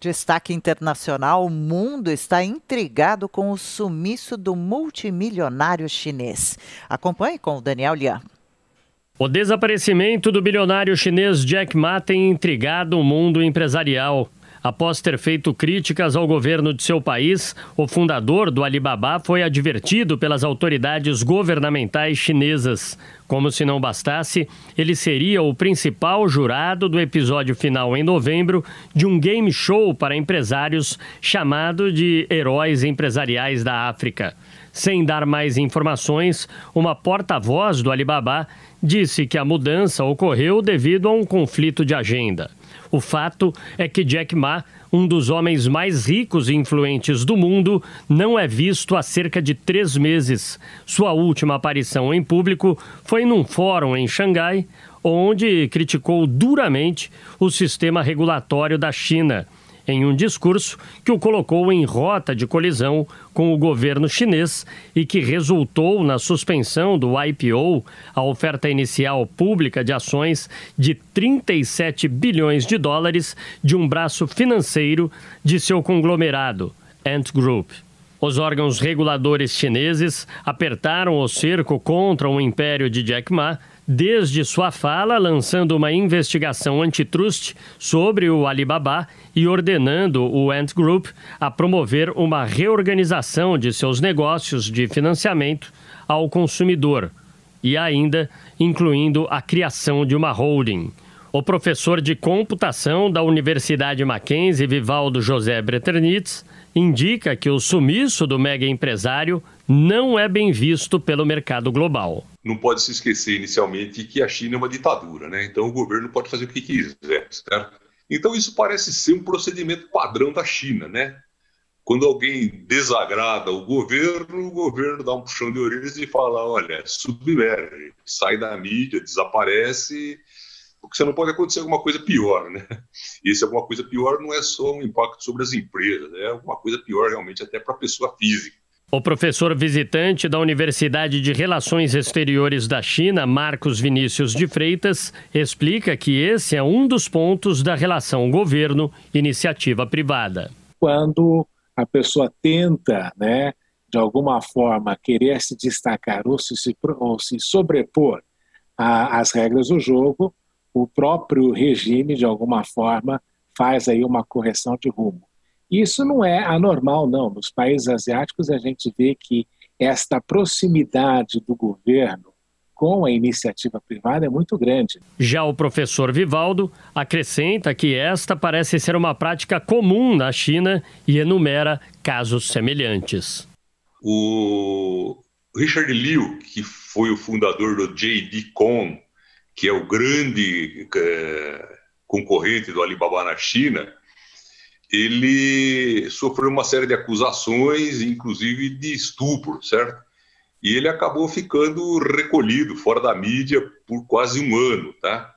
Destaque internacional: o mundo está intrigado com o sumiço do multimilionário chinês. Acompanhe com o Daniel Lian. O desaparecimento do bilionário chinês Jack Ma tem intrigado o mundo empresarial. Após ter feito críticas ao governo de seu país, o fundador do Alibaba foi advertido pelas autoridades governamentais chinesas. Como se não bastasse, ele seria o principal jurado do episódio final em novembro de um game show para empresários chamado de Heróis Empresariais da África. Sem dar mais informações, uma porta-voz do Alibaba disse que a mudança ocorreu devido a um conflito de agenda. O fato é que Jack Ma, um dos homens mais ricos e influentes do mundo, não é visto há cerca de três meses. Sua última aparição em público foi num fórum em Xangai, onde criticou duramente o sistema regulatório da China em um discurso que o colocou em rota de colisão com o governo chinês e que resultou na suspensão do IPO, a oferta inicial pública de ações de 37 bilhões de dólares de um braço financeiro de seu conglomerado, Ant Group. Os órgãos reguladores chineses apertaram o cerco contra o império de Jack Ma desde sua fala lançando uma investigação antitrust sobre o Alibaba e ordenando o Ant Group a promover uma reorganização de seus negócios de financiamento ao consumidor e ainda incluindo a criação de uma holding. O professor de computação da Universidade Mackenzie, Vivaldo José Breternitz, indica que o sumiço do mega empresário não é bem visto pelo mercado global. Não pode se esquecer inicialmente que a China é uma ditadura, né? Então o governo pode fazer o que quiser, certo? Então isso parece ser um procedimento padrão da China, né? Quando alguém desagrada o governo, o governo dá um puxão de orelhas e fala: olha, submerge, sai da mídia, desaparece, porque você não pode acontecer alguma coisa pior, né? E se alguma coisa pior não é só um impacto sobre as empresas, é alguma coisa pior realmente até para a pessoa física. O professor visitante da Universidade de Relações Exteriores da China, Marcos Vinícius de Freitas, explica que esse é um dos pontos da relação governo-iniciativa privada. Quando a pessoa tenta, né, de alguma forma, querer se destacar ou se, se, ou se sobrepor às regras do jogo, o próprio regime, de alguma forma, faz aí uma correção de rumo. Isso não é anormal, não. Nos países asiáticos, a gente vê que esta proximidade do governo com a iniciativa privada é muito grande. Já o professor Vivaldo acrescenta que esta parece ser uma prática comum na China e enumera casos semelhantes. O Richard Liu, que foi o fundador do JD Com, que é o grande é, concorrente do Alibaba na China, ele sofreu uma série de acusações, inclusive de estupro, certo? E ele acabou ficando recolhido fora da mídia por quase um ano, tá?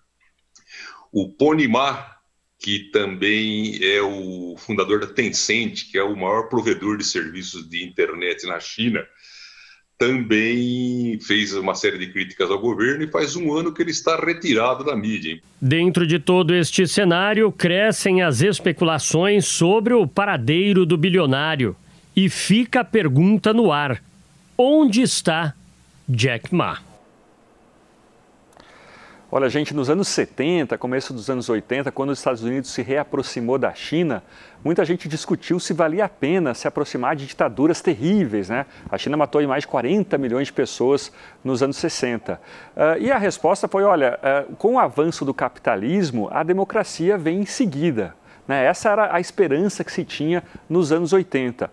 O Ponimar, que também é o fundador da Tencent, que é o maior provedor de serviços de internet na China, também fez uma série de críticas ao governo e faz um ano que ele está retirado da mídia. Dentro de todo este cenário, crescem as especulações sobre o paradeiro do bilionário. E fica a pergunta no ar: onde está Jack Ma? Olha, gente, nos anos 70, começo dos anos 80, quando os Estados Unidos se reaproximou da China, muita gente discutiu se valia a pena se aproximar de ditaduras terríveis, né? A China matou mais de 40 milhões de pessoas nos anos 60. Uh, ah, e a resposta foi: olha, uh, com o avanço do capitalismo, a democracia vem em seguida. Né? Essa era a esperança que se tinha nos anos 80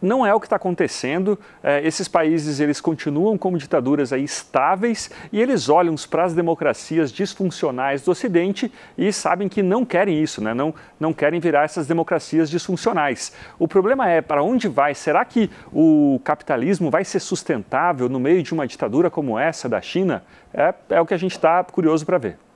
não é o que está acontecendo. É, esses países eles continuam como ditaduras aí estáveis e eles olham para as democracias disfuncionais do Ocidente e sabem que não querem isso, né? não, não querem virar essas democracias disfuncionais. O problema é para onde vai? Será que o capitalismo vai ser sustentável no meio de uma ditadura como essa da China? É, é o que a gente está curioso para ver.